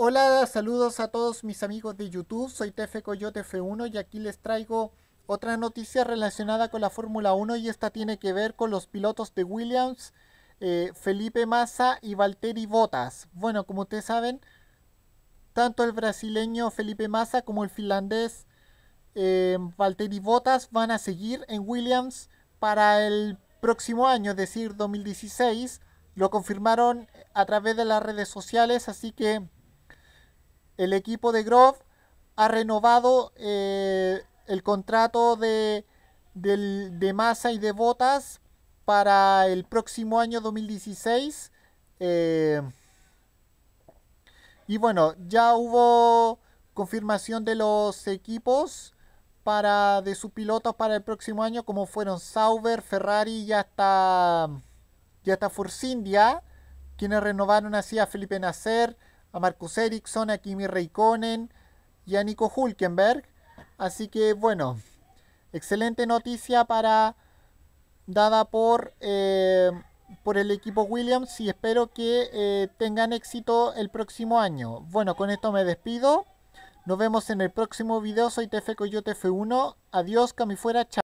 Hola, saludos a todos mis amigos de YouTube, soy TF Coyote F1 y aquí les traigo otra noticia relacionada con la Fórmula 1 y esta tiene que ver con los pilotos de Williams, eh, Felipe Massa y Valtteri Bottas. Bueno, como ustedes saben, tanto el brasileño Felipe Massa como el finlandés eh, Valtteri Bottas van a seguir en Williams para el próximo año, es decir, 2016. Lo confirmaron a través de las redes sociales, así que el equipo de Grove ha renovado eh, el contrato de, masa de, Massa y de Botas para el próximo año 2016. Eh, y bueno, ya hubo confirmación de los equipos para de sus pilotos para el próximo año, como fueron Sauber, Ferrari y hasta, ya hasta Force India, quienes renovaron así a Felipe nacer a Marcus Ericsson, a Kimi Reikonen y a Nico Hulkenberg. Así que bueno, excelente noticia para dada por, eh, por el equipo Williams y espero que eh, tengan éxito el próximo año. Bueno, con esto me despido. Nos vemos en el próximo video. Soy TF Coyote F1. Adiós, Camifuera. Chao.